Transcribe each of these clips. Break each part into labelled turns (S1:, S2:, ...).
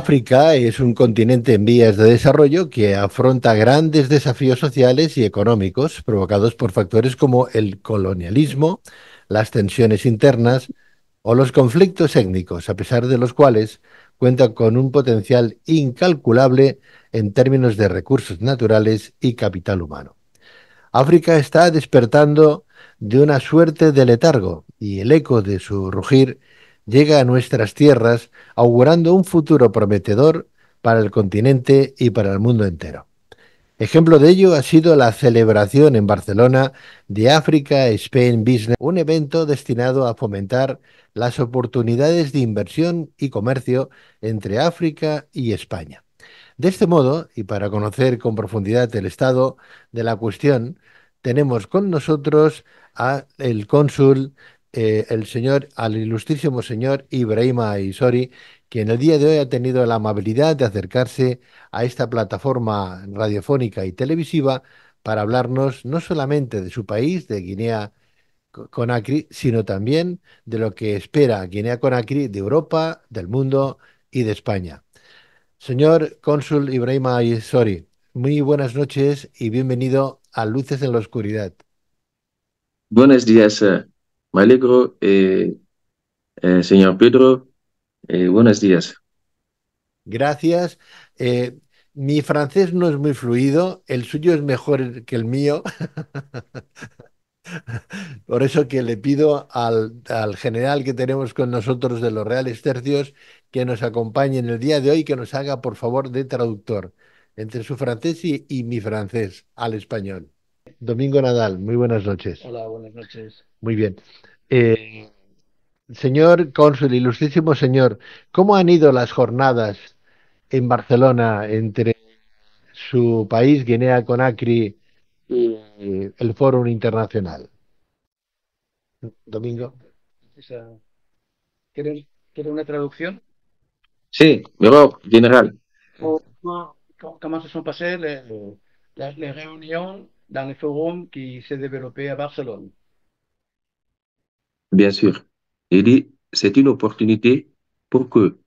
S1: África es un continente en vías de desarrollo que afronta grandes desafíos sociales y económicos provocados por factores como el colonialismo, las tensiones internas o los conflictos étnicos, a pesar de los cuales cuenta con un potencial incalculable en términos de recursos naturales y capital humano. África está despertando de una suerte de letargo y el eco de su rugir llega a nuestras tierras augurando un futuro prometedor para el continente y para el mundo entero. Ejemplo de ello ha sido la celebración en Barcelona de Africa Spain Business, un evento destinado a fomentar las oportunidades de inversión y comercio entre África y España. De este modo, y para conocer con profundidad el estado de la cuestión, tenemos con nosotros al cónsul eh, el señor, al ilustrísimo señor Ibrahima Isori, quien el día de hoy ha tenido la amabilidad de acercarse a esta plataforma radiofónica y televisiva para hablarnos no solamente de su país, de Guinea Conakry, sino también de lo que espera Guinea Conakry de Europa, del mundo y de España. Señor cónsul Ibrahima Isori, muy buenas noches y bienvenido a Luces en la Oscuridad.
S2: Buenos días, eh, me alegro, eh, eh, señor Pedro. Eh, buenos días.
S1: Gracias. mi francés no es muy fluido, el suyo es mejor que el mío. Por eso que le pido al, general que tenemos con nosotros de los Reales Tercios que nos acompañe en el día de hoy, que nos haga por favor de traductor entre su francés y mi francés al español. Domingo Nadal, muy buenas noches. Hola,
S3: buenas noches.
S1: Muy bien. Eh, señor cónsul, ilustrísimo señor, ¿cómo han ido las jornadas en Barcelona entre su país, Guinea Conakry, y eh, el Foro Internacional? Domingo.
S3: ¿Quiere, una traducción?
S1: Sí, luego, general.
S3: ¿Cómo se son pasé las dans le forum qui s'est
S1: développé à Barcelone.
S2: Bien sûr. Il dit, c'est une opportunité pour que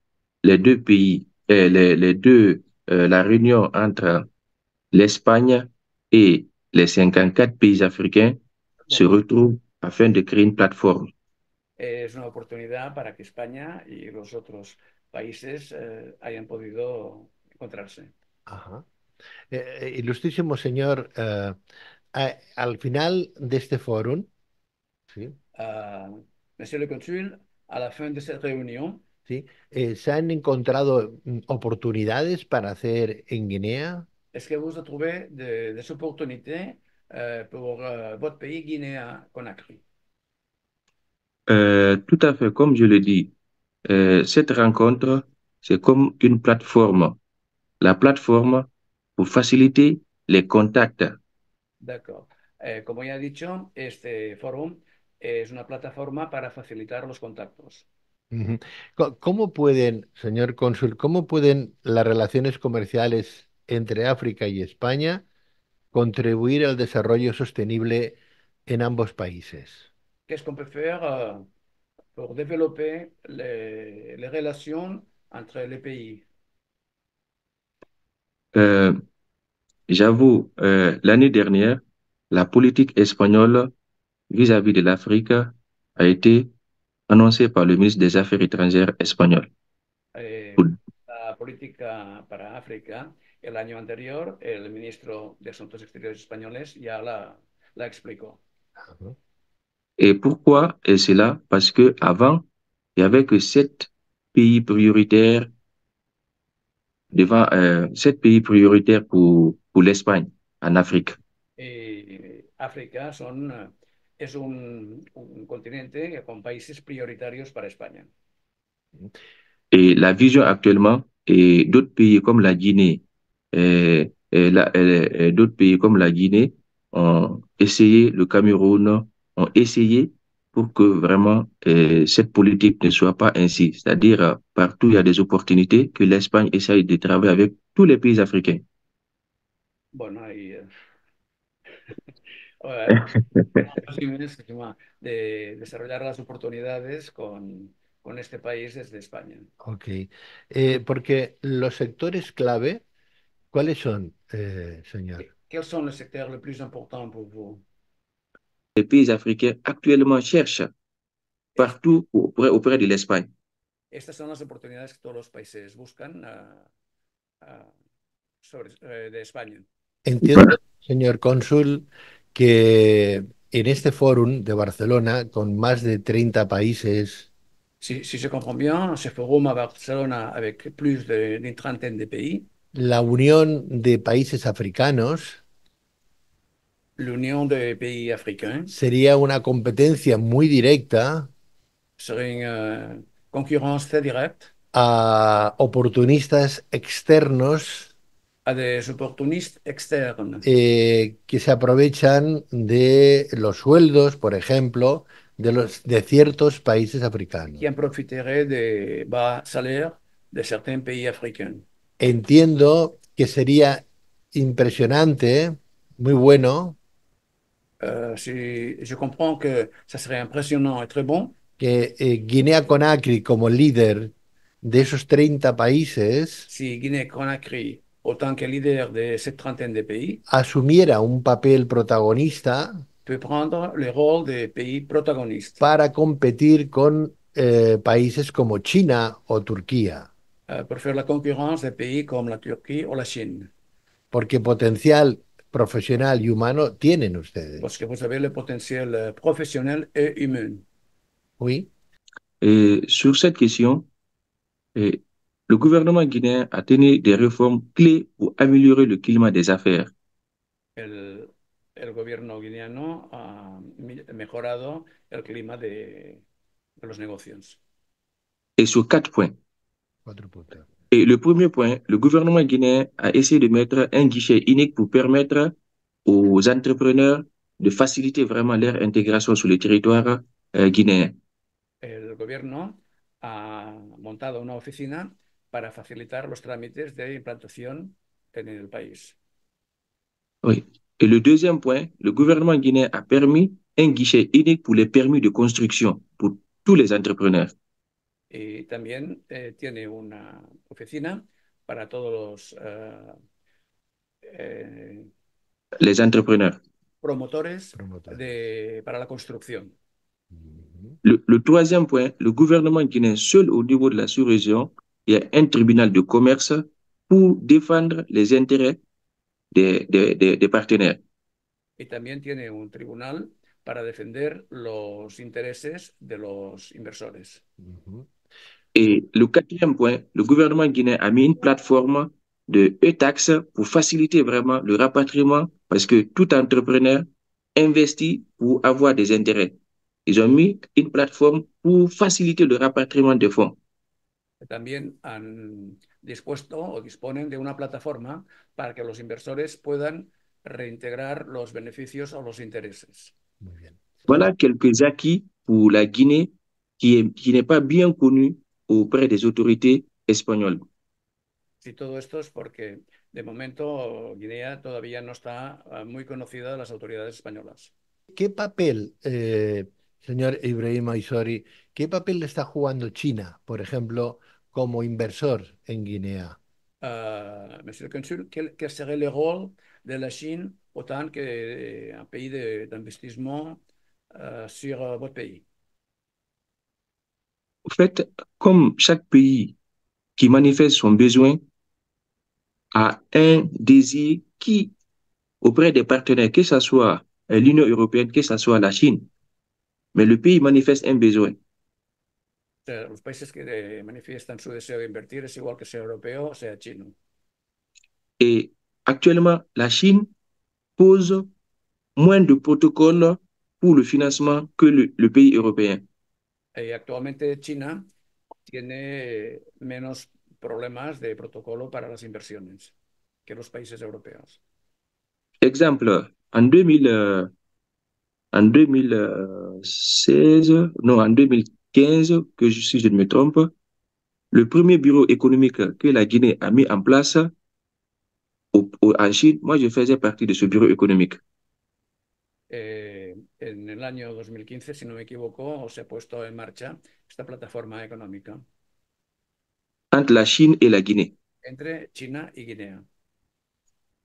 S2: les deux pays, euh, les, deux, euh, la réunion entre l'Espagne et les 54 pays africains se retrouvent afin de créer une plateforme.
S3: Es una oportunidad para que España y les autres países eh, hayan podido encontrarse.
S1: Eh, eh, ilustrísimo señor, eh, al final de este foro, ¿sí?
S3: Ah, monsieur le Consul, a la fin de esta reunión,
S1: ¿sí? Eh, ¿se han encontrado mm, oportunidades para hacer en Guinea?
S3: ¿Es que vos trouvé des de oportunidades uh, eh, pour eh, votre pays, Guinea-Conakry?
S2: Euh, tout à fait, comme je le dis, euh, cette rencontre, c'est comme une plateforme. La plateforme pour faciliter les contacts.
S3: D'accord. Eh, como ya he dicho, este foro es una plataforma para facilitar los contactos.
S1: ¿Cómo pueden, señor cónsul, cómo pueden las relaciones comerciales entre África y España contribuir al desarrollo sostenible en ambos países?
S3: ¿Qué es lo que eh, podemos hacer para desarrollar las relaciones entre los países?
S2: euh, j'avoue, euh, l'année dernière, la politique espagnole vis-à-vis de l'Afrique a été annoncée par le ministre des Affaires étrangères espagnol.
S3: Eh, la politique eh, pour l'Afrique, l'année dernière, le ministre des Affaires étrangères Exteriores ya la, la explicó.
S2: Et pourquoi est cela Parce que avant, il n'y avait que sept pays prioritaires devant euh, sept pays prioritaires pour, pour l'Espagne en Afrique.
S3: Et l'Afrique est un, continent avec des pays prioritaires pour l'Espagne.
S2: Mm-hmm. Et eh, la vision actuellement, et eh, d'autres pays comme la Guinée, eh, d'autres pays comme la Guinée ont essayé, le Cameroun ont essayé pour que vraiment euh, cette politique ne soit pas ainsi. C'est-à-dire, euh, partout, il y a des opportunités que l'Espagne essaye de travailler avec tous les pays africains.
S3: Bueno, ahí, eh. Jiménez de desarrollar las oportunidades con, con, este país desde España.
S1: Ok, eh, porque les secteurs clave, quels sont, eh, señor?
S3: Quels sont les secteurs les plus importants pour vous
S2: les pays africains actuellement cherchent partout auprès, auprès de l'Espagne.
S3: Estas son las oportunidades que todos los países buscan uh, uh, de España.
S1: Entiendo, señor cónsul, que en este fórum de Barcelona, con más de 30 países... Si, si se
S3: comprend bien, ce forum Barcelona avec plus de trentaine de
S1: La unión de países africanos
S3: unión de pays africains.
S1: ¿eh? Sería una competencia muy directa. Sería una concurrencia directa. A oportunistas externos.
S3: A oportunistas externos.
S1: Eh, que se aprovechan de los sueldos, por ejemplo, de, los, de ciertos países africanos.
S3: Quien profitaría de bajos salarios de ciertos países africanos.
S1: Entiendo que sería impresionante, muy bueno,
S3: si, euh, je, je, comprends que ça serait impressionnant et très bon.
S1: Que eh, Guinea-Conakry como líder de esos 30 países.
S3: Si Guinea-Conakry, autant que líder de cette trentaine de pays.
S1: Asumiera un papel protagonista.
S3: Peut prendre le rôle de pays protagoniste.
S1: Para competir con eh, países como China o Turquía.
S3: Uh, pour faire la concurrence de pays comme la Turquía o la Chine.
S1: Porque potencial profesional y humano tienen ustedes. Porque, que vous el
S3: le potentiel eh, professionnel et humain.
S1: Oui.
S2: Et eh, sur cette question, eh, le gouvernement guinéen a tenu des réformes clés pour améliorer le climat des affaires.
S3: El, el gobierno guineano ha mejorado el clima de, de los negocios.
S2: Et sobre quatre points. Cuatro puntos. Et le premier point, le gouvernement guinéen a essayé de mettre un guichet unique pour permettre aux entrepreneurs de faciliter vraiment leur intégration sur le territoire euh, guinéen.
S3: Le gouvernement a monté une officine pour faciliter les trámites d'implantation dans le pays.
S2: Oui. Et le deuxième point, le gouvernement guinéen a permis un guichet unique pour les permis de construction pour tous les entrepreneurs.
S3: y también eh, tiene una oficina para todos los Los eh, eh,
S2: Les entrepreneurs.
S3: promotores, De, para la construcción.
S2: Le, tercer troisième point, le gouvernement guinéen seul au niveau de la subregión région y un tribunal de comercio para defender les intereses de des, des, partenaires.
S3: Y también tiene un tribunal para defender los intereses de los inversores.
S2: Et le quatrième point, le gouvernement guinéen a mis une plateforme de e tax pour faciliter vraiment le rapatriement parce que tout entrepreneur investit pour avoir des intérêts. Ils ont mis une plateforme pour faciliter le rapatriement des
S3: fonds. También han dispuesto o disponen de una plataforma para que los inversores puedan reintegrar los beneficios o los intereses.
S2: Voilà quelques acquis pour la Guinée qui n'est pas bien connue auprès des autorités espagnoles.
S3: Y todo esto es porque, de momento, Guinea todavía no está ah, muy conocida de las autoridades españolas.
S1: ¿Qué papel, eh, señor Ibrahim Aizori, qué papel está jugando China, por ejemplo, como inversor en Guinea?
S3: Ah, monsieur le Consul, quel, serait le de la Chine autant eh, un pays de uh, sur euh, votre pays?
S2: En fait, comme chaque pays qui manifeste son besoin a un désir qui, auprès des partenaires, que ce soit l'Union européenne, que ce soit la Chine, mais le pays manifeste un besoin.
S3: Les pays qui de cest que chinois.
S2: Et actuellement, la Chine pose moins de protocoles pour le financement que le pays européen
S3: eh, actualmente China tiene menos problemas de protocole pour les investissements que les pays européens.
S2: Exemple, en 2000, en 2016, non, en 2015, que si je ne me trompe, le premier bureau économique que la Guinée a mis en place au, en Chine, moi je faisais partie de ce bureau économique.
S3: Eh, en 2015, si ne me equivoco, se ha puesto en marcha esta plataforma économique
S2: Entre la Chine et la Guinée.
S3: Entre China y Guinea.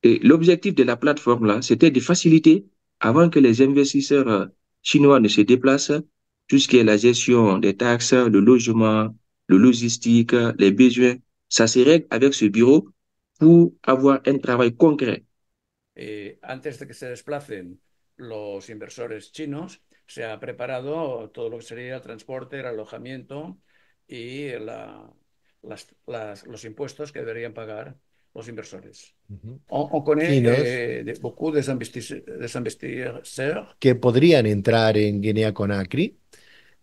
S2: Et l'objectif de la plateforme, là, c'était de faciliter, avant que les investisseurs euh, chinois ne se déplacent, tout ce qui est la gestion des taxes, le logement, le logistique, les besoins. Ça se règle avec ce bureau pour avoir un travail concret.
S3: Et antes de se desplacen los inversores chinos, se ha preparado todo lo que sería el transporte, el alojamiento y los impuestos que deberían pagar los inversores. o, con eh, de beaucoup
S1: Que podrían entrar en Guinea Conakry,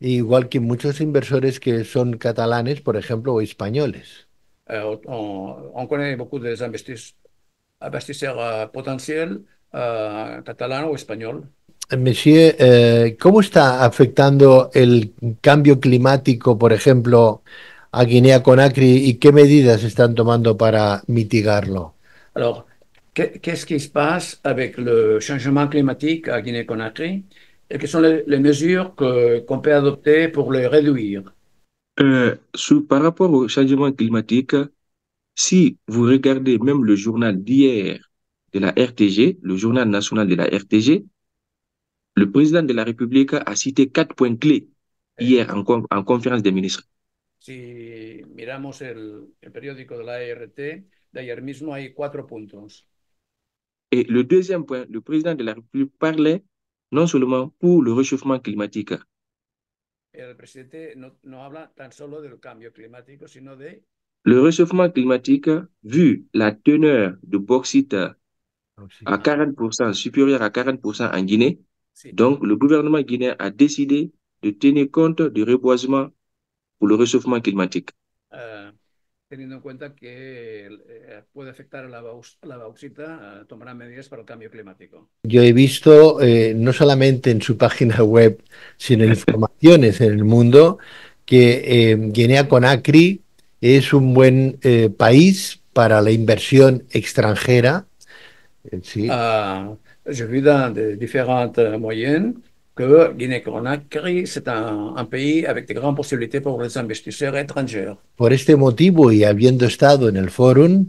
S1: igual que muchos inversores que son catalanes, por ejemplo, o españoles.
S3: Eh, o on, on, connaît beaucoup des investisseurs uh, catalán o español.
S1: Monsieur, eh, ¿cómo está afectando el cambio climático, por ejemplo, a Guinea Conakry y qué medidas están tomando para mitigarlo?
S3: Alors, qu'est-ce qui se passe avec le changement climatique à Guinée-Conakry et quelles sont les, les mesures qu'on qu peut adopter pour le réduire
S2: euh, Par rapport au changement climatique, si vous regardez même le journal d'hier de la RTG, le journal national de la RTG, le président de la République a cité quatre points clés eh. hier en, conférence des ministres.
S3: Si miramos el, el periódico de la mismo hay
S2: Et le deuxième point, le président de la République parlait non seulement pour le réchauffement climatique. Le réchauffement climatique, vu la teneur de bauxite ...a 40%, superior a 40% en Guinea... Donc, el gobierno guinéen ha decidido... de tenir compte du reboisement pour le réchauffement
S1: climatique.
S3: Euh, teniendo en cuenta que eh, puede afectar a la, bauxita, eh, tomará medidas para el cambio climático.
S1: Yo he visto, eh, no solamente en su página web, sino en informaciones en el mundo, que Guinea Conakry es un buen país para la inversión extranjera eh, sí.
S3: euh, je vis dans de différentes moyennes que Guinea-Conakry, es un, un, país con grandes posibilidades para los investisseurs extranjeros.
S1: Por este motivo y habiendo estado en el forum,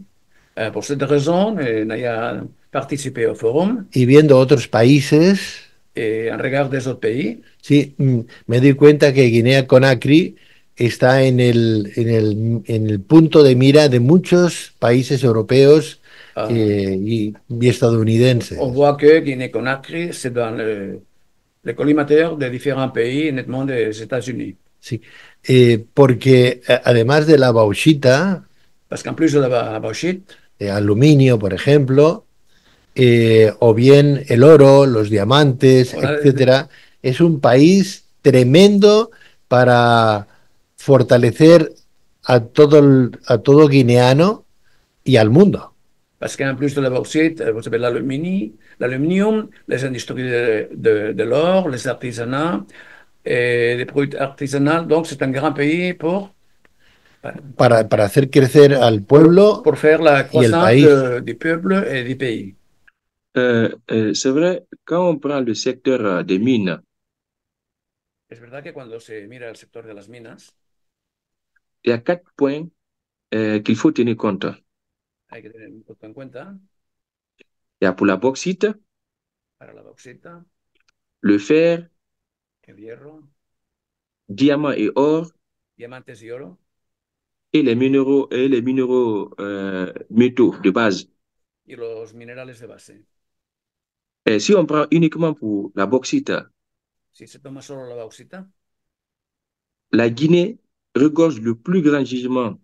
S3: eh, por cette raison, en participé au forum,
S1: y viendo otros países,
S3: eh, en esos países,
S1: sí, mm, me di cuenta que Guinea-Conakry está en el, en, el, en el punto de mira de muchos países europeos ah. Eh, y, estadounidense.
S3: On voit que Guinée-Conakry, c'est dans le, le collimateur de diferentes pays, netamente de Estados Unidos.
S1: Sí, eh, porque eh, además de la bauxita, parce qu'en plus de la bauxite, eh, aluminio, por ejemplo, eh, o bien el oro, los diamantes, etcétera, es un país tremendo para fortalecer a todo, el, a todo guineano y al mundo.
S3: parce qu'en plus de la bauxite, euh, vous avez l'aluminium, les industries de, l'or, les artisanats et les produits artisanaux. Donc, c'est un grand pays pour
S1: pour faire la croissance
S3: du
S2: peuple et du pays. Euh, euh, c'est vrai, quand on prend le secteur des mines, il y a quatre points qu'il faut tenir compte. Il y a pour la bauxite. Le fer. El Diamant et or. Et les minéraux, et les minéraux métaux de base. Et eh, si on prend uniquement pour la bauxite. la bauxite. La Guinée regorge le plus grand gisement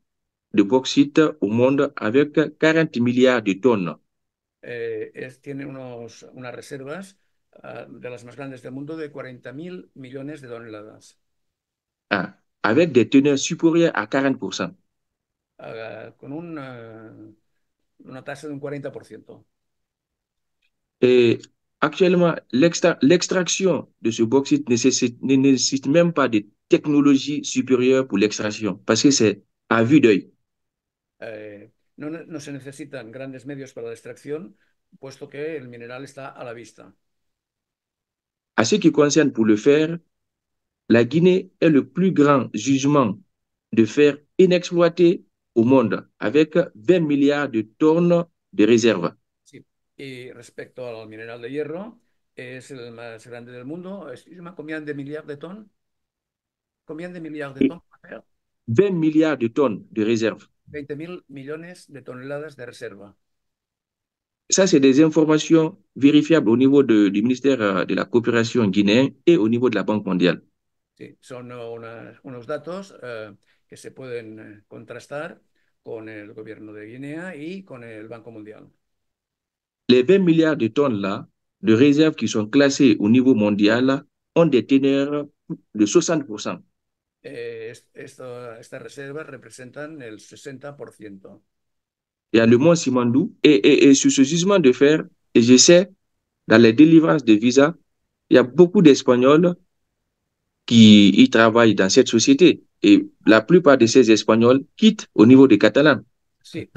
S2: de bauxite au monde avec 40 milliards de tonnes. Ah, avec des teneurs supérieures à 40%.
S3: Ah, ah,
S2: Et eh, actuellement, l'extraction de ce bauxite nécessite, ne nécessite même pas de technologie supérieure pour l'extraction, parce que c'est à vue d'œil.
S3: Eh, no, no, se necesitan grandes medios para la extracción, puesto que el mineral está a la vista.
S2: À ce qui concerne pour le fer, la Guinée est le plus grand jugement de fer inexploité au monde, avec 20 milliards de tonnes de réserves.
S3: Sí. Y respecto al mineral de hierro, es el más grande del mundo. Combien de milliards de tonnes? Combien de milliards de tonnes? 20
S2: milliards de tonnes de réserves.
S3: 20 000 millions de tonnes de réserve.
S2: Ça, c'est des informations vérifiables au niveau de, du ministère euh, de la coopération guinéen et au niveau de la Banque mondiale.
S3: Sí, son unas, unos datos euh, que se pueden eh, contrastar con el gobierno de Guinea et con el Banco Mundial.
S2: Les 20 milliards de tonnes là, de réserves qui sont classées au niveau mondial, ont des teneurs de 60
S3: ces eh, esto, estas reservas representan el 60%.
S2: Il y a le mont Simandou et, sur ce jugement de fer, et je sais, dans les délivrances de visas, il y a beaucoup d'Espagnols qui y travaillent dans cette société. Et la plupart de ces Espagnols quittent au niveau des Catalans.
S3: Oui,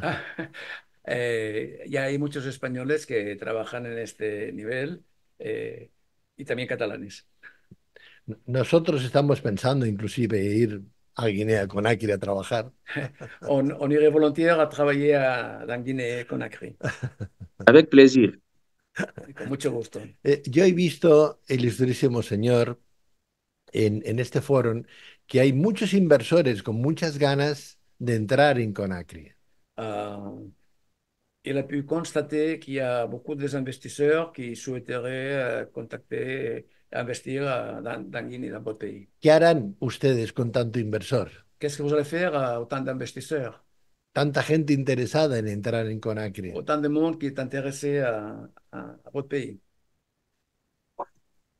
S3: il y hay muchos españoles qui travaillent en este nivel et eh, y también catalanes.
S1: Nosotros estamos pensando inclusive ir a Guinea conakry a trabajar.
S3: on, on, irait a trabajar trabajar en Guinea, conakry
S2: Avec plaisir.
S1: Con mucho gusto. Eh, yo he visto, ilustrísimo señor, en, en este foro, que hay muchos inversores con muchas ganas de entrar en Conakry.
S3: Uh, ah, il a pu constater qu'il y a beaucoup investisseurs qui souhaiteraient euh, contacter investir dans, Guinée, dans votre pays.
S1: Qu'est-ce
S3: que vous allez faire à autant d'investisseurs
S1: Tanta en
S3: Autant de monde qui est intéressé à, votre pays.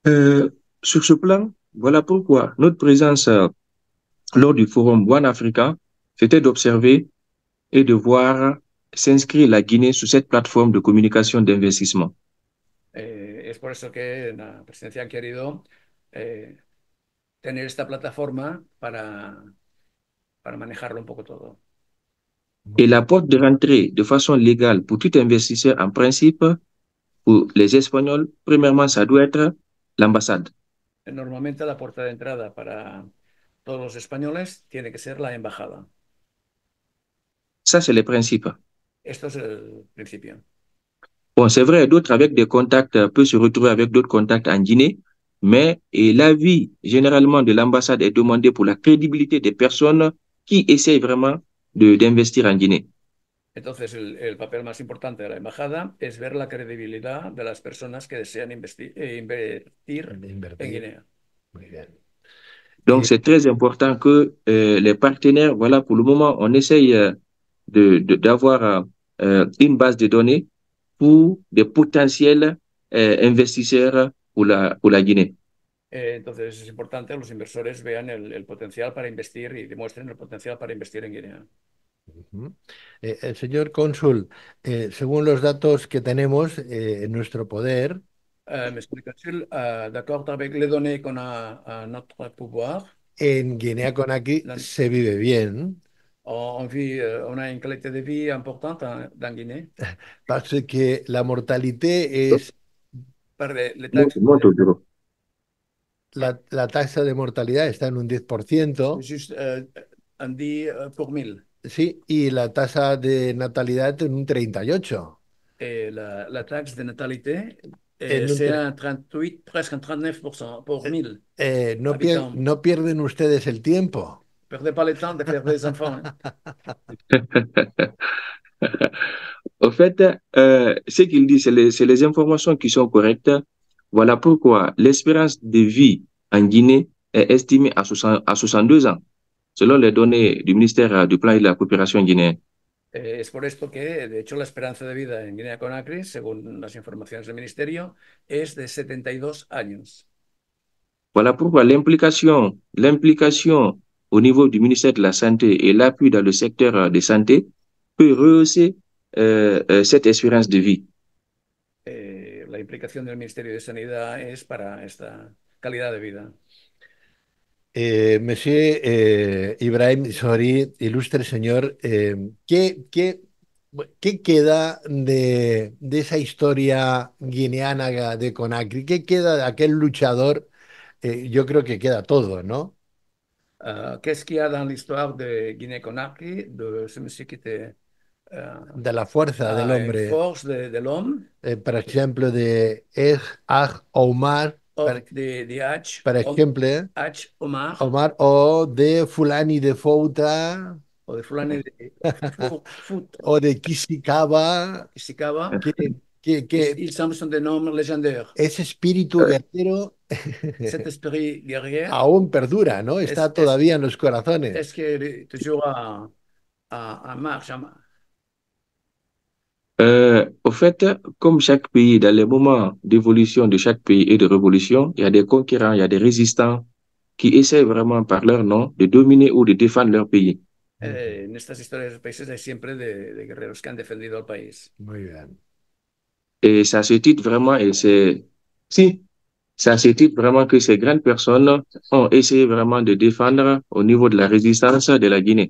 S2: Euh, sur ce plan, voilà pourquoi notre présence euh, lors du forum One Africa, c'était d'observer et de voir s'inscrire la Guinée sur cette plateforme de communication d'investissement.
S3: es por eso que en la presidencia han querido eh, tener esta plataforma para, para manejarlo un poco todo.
S2: ¿Y la puerta de entrada de forma legal para todo investisseur en principe, pour les Espagnols, premièrement, debe ser la embajada.
S3: Normalmente la puerta de entrada para todos los españoles tiene que ser la embajada.
S2: Ça, c'est le principe.
S3: Esto es el principio.
S2: Bon, c'est vrai, d'autres avec des contacts euh, peuvent se retrouver avec d'autres contacts en Guinée, mais l'avis généralement de l'ambassade est demandé pour la crédibilité des personnes qui essayent vraiment d'investir en Guinée.
S3: Entonces, el, el, papel más importante de la la credibilidad de las personas que eh, en Guinea.
S2: Donc, eh, c'est très important que euh, les partenaires, voilà, pour le moment, on essaye euh, d'avoir une base de données
S4: de
S2: potencial eh, investisseurs la, la Guinea.
S3: Eh, entonces es importante que los inversores vean el, potencial para invertir y demuestren el potencial para invertir en Guinea.
S1: el eh, eh, señor cónsul, según los datos que tenemos en nuestro poder. En Guinea-Conakry se vive bien
S3: on vit, on a une qualité de vie importante en, dans Guinée.
S1: Parce que la mortalité es...
S3: Par le taxe,
S1: la, la, tasa de mortalidad está en un 10%. Just, uh,
S3: un 10 por mil.
S1: Sí, y la tasa de natalidad en un 38%.
S3: Eh, la, la tasa de natalidad eh, c'est un 38, casi un 39%
S1: por eh, mil. Eh, no, pier, no pierden ustedes el tiempo. Perdez pas le temps de faire des enfants. Hein.
S2: Au fait, euh, ce qu'il dit, c'est les, les, informations qui sont correctes. Voilà pourquoi l'espérance de vie en Guinée est estimée à, 62 ans, selon les données du ministère du Plan et de la Coopération guinéenne.
S3: Eh, es por esto que, de hecho, la esperanza de vida en Guinea-Conakry, según las informaciones del Ministerio, es de 72 años.
S2: Voilà pourquoi l'implication, l'implication au nivel del Ministerio de la Santé el apoyo dans le sector euh, de santé peut puede euh, euh, cette espérance de
S1: vida.
S3: Eh, la implicación del Ministerio de Sanidad es para esta calidad de vida.
S1: Eh, monsieur eh, Ibrahim Sori, ilustre señor, ¿qué, qué, ¿qué queda de, de, esa historia guineana de Conakry? ¿Qué queda de aquel luchador? yo creo que queda todo, ¿no?
S3: Ah, qu'est-ce qu'il y a dans l'histoire de Guinée-Conakry, de ce monsieur qui était... Euh, de la fuerza ah, del hombre. Force de, de l'homme.
S1: Eh, por ejemplo, de Ej er Aj Omar.
S3: Oh, de, de H, por oh, ejemplo, H, Omar.
S1: Omar. O de Fulani de Fouta. O de Fulani de Fouta. o de Kishikawa.
S3: Kishikawa. Que, Que, que ils, ils sont des noms légendaires.
S1: Ese espíritu guerrero. Cet
S3: esprit guerrier.
S1: Aún perdura, ¿no? Está es, todavía es, en los corazones.
S3: Es que toujours en, a marche. A...
S2: Euh, au fait, comme chaque pays, dans les moments d'évolution de chaque pays et de révolution, il y a des conquérants, il y a des résistants qui essaient vraiment par leur nom de dominer ou de défendre leur pays.
S3: Eh, en estas historias de países hay siempre de, de guerreros que han defendido al país. Muy bien.
S2: Et eh, ça se titre si, se titre que ces grandes personas han oh, essayé vraiment de défendre niveau de la resistencia de la Guinea.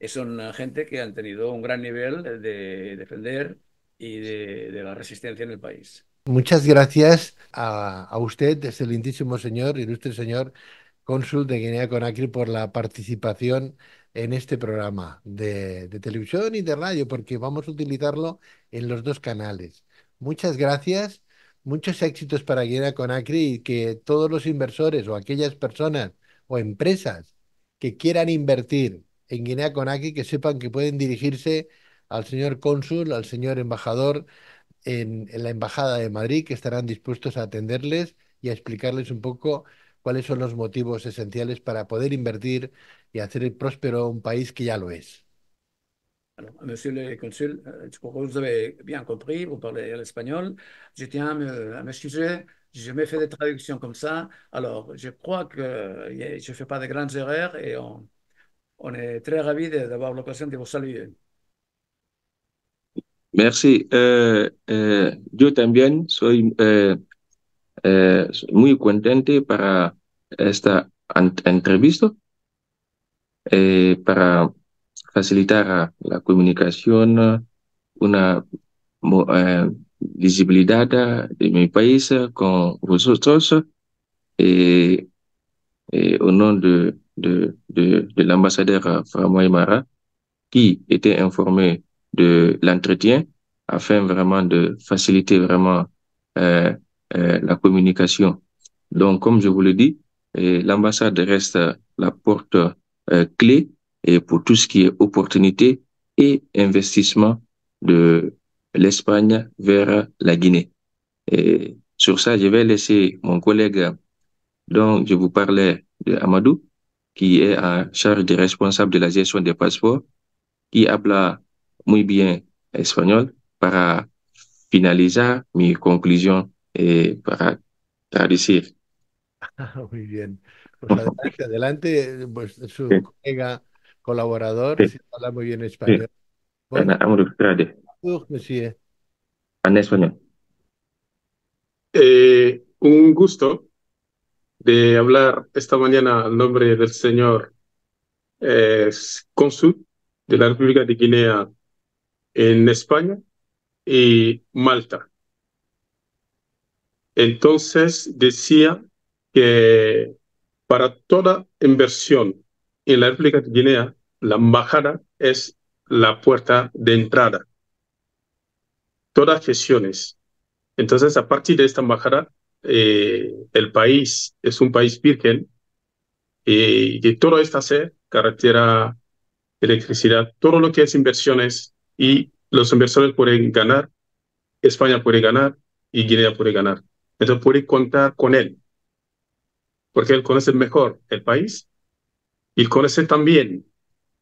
S3: Et son gente que han tenido un gran nivel de defender y de,
S1: la resistencia en el país. Muchas gracias a, a usted, excelentísimo señor, ilustre señor cónsul de Guinea Conakry, por la participación en este programa de, de televisión y de radio, porque vamos a utilizarlo en los dos canales. Muchas gracias, muchos éxitos para Guinea Conakry y que todos los inversores o aquellas personas o empresas que quieran invertir en Guinea Conakry que sepan que pueden dirigirse al señor cónsul, al señor embajador en, en la Embajada de Madrid, que estarán dispuestos a atenderles y a explicarles un poco cuáles son los motivos esenciales para poder invertir y hacer próspero un país que ya lo es.
S3: monsieur le consul, je crois que vous avez bien compris, vous parlez l'espagnol. Je tiens à m'excuser, je me fait des traductions comme ça. Alors, je crois que je ne fais pas de grandes erreurs et on, est très ravis d'avoir l'occasion de vous saluer.
S2: Merci. Euh, euh, yo también soy euh, euh, muy contente para esta entrevista, eh, facilitar eh, la communication, eh, une eh, visibilité de mes comme con vosotros et, et au nom de, de, de, de l'ambassadeur Framoy qui était informé de l'entretien afin vraiment de faciliter vraiment la communication. Donc, comme je vous le dis, l'ambassade reste la porte clé et pour tout ce qui est opportunité et investissement de l'Espagne vers la Guinée. Et sur ça, je vais laisser mon collègue dont je vous parlais, de Amadou, qui est en charge des responsables de la gestion des passeports, qui habla muy bien espagnol para finalizar mi conclusions et para traducir.
S1: Muy bien. adelante, adelante pues su colega colaborador, habla muy bien español. Bueno, eh.
S4: eh, un gusto de hablar esta mañana al nombre del señor eh, Consul de la República de Guinea en España y Malta. Entonces decía que para toda inversión en la República de Guinea, la embajada es la puerta de entrada. Todas gestiones. Entonces, a partir de esta embajada, eh, el país es un país virgen eh, y, todo está hacer, carretera, electricidad, todo lo que es inversiones y los inversores pueden ganar, España puede ganar y Guinea puede ganar. Entonces puede contar con él, porque él conoce mejor el país y conoce también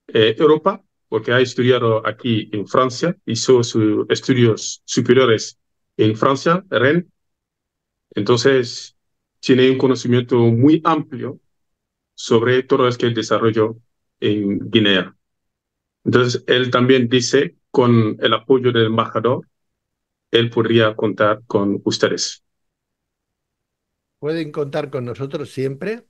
S4: eh, Europa, porque ha estudiado aquí en Francia, hizo sus estudios superiores en Francia, Rennes. Entonces, tiene un conocimiento muy amplio sobre todo lo que el desarrollo en Guinea. Entonces, él también dice, con el apoyo del embajador, él podría contar con ustedes.
S1: Pueden contar con nosotros siempre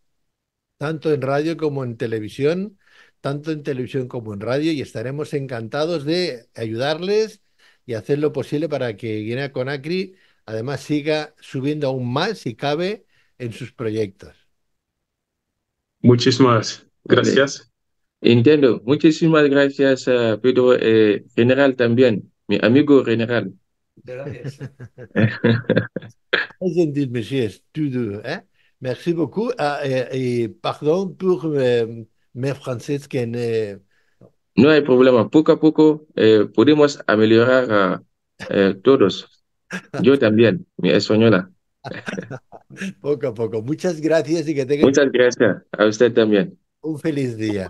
S1: tanto en radio como en televisión, tanto en televisión como en radio, y estaremos encantados de ayudarles y hacer lo posible para que Guinea Conakry además siga subiendo aún más, si cabe, en sus proyectos.
S4: Muchísimas
S2: gracias. Entiendo. Muchísimas gracias, eh, Pedro. Eh, general también, mi amigo general.
S1: Gracias. Es gentil, ¿eh? Merci beaucoup. perdón por mi francés
S2: no... hay problema. Poco a poco eh, podemos a eh, todos. Yo también, mi española.
S1: poco a poco. Muchas gracias y que tengan...
S2: Muchas gracias. A usted también.
S1: Un feliz día.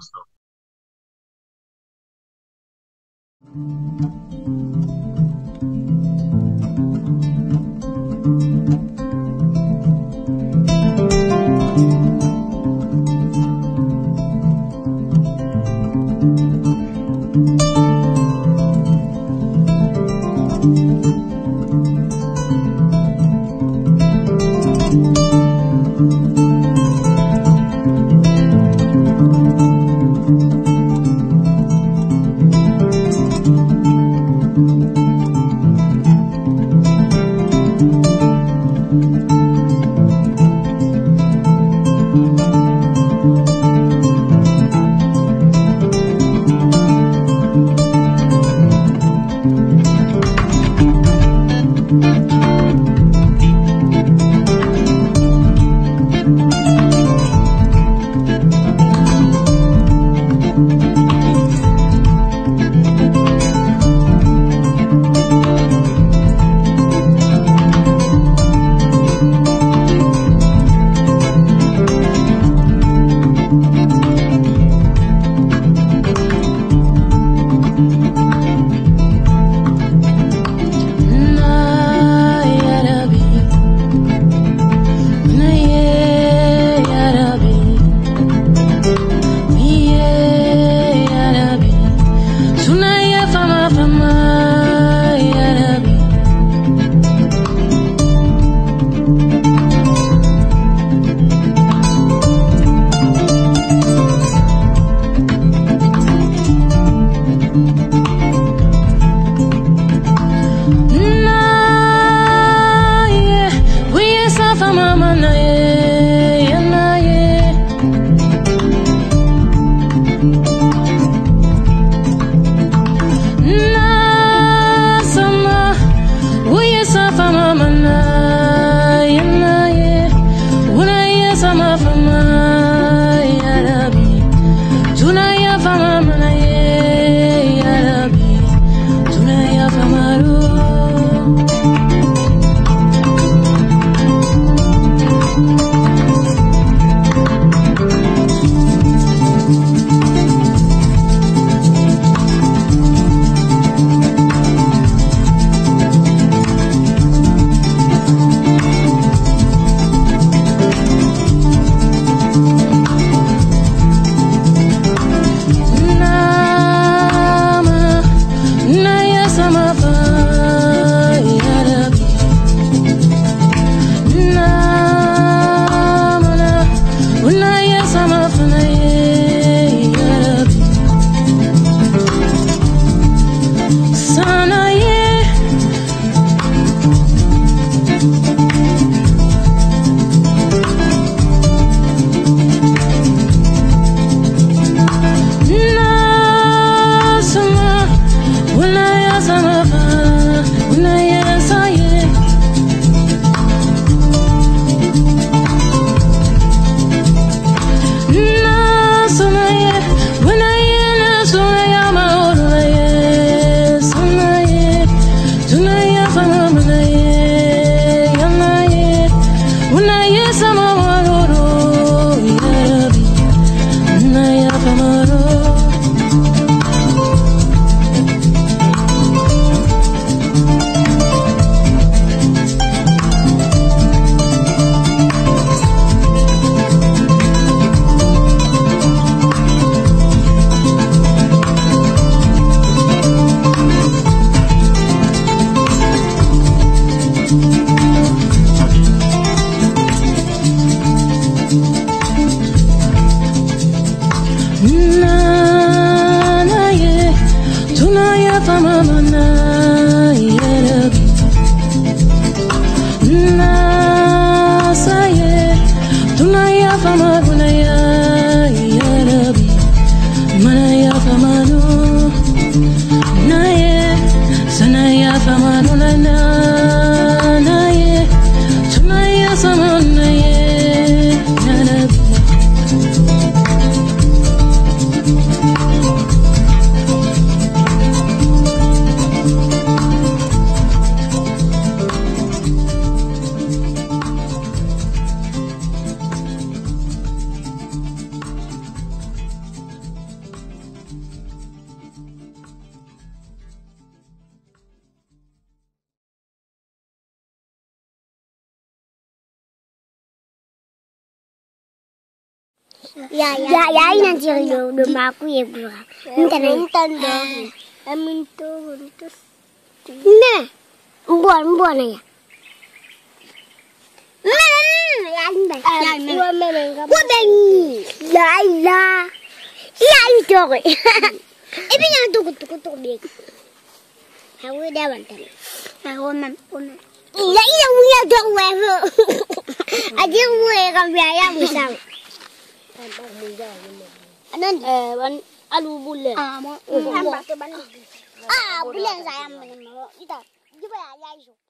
S5: Dạ, dạ. Dạ, dạ, ini nanti dulu rumah aku ya, Bro. Minta nanya. Minta dong. Amin tuh, terus. Nah, buat, buat nanya. Buat bengi. Lah, lah. Iya, itu aku. Ini yang tuh, tuh, tuh, dia. Aku udah bantan. Aku mam, mam. Iya, iya, punya dong, Aja gue kan biaya misalnya. anan eh wan alu bulan ah mo ah bulan saya menengok kita juga ya ya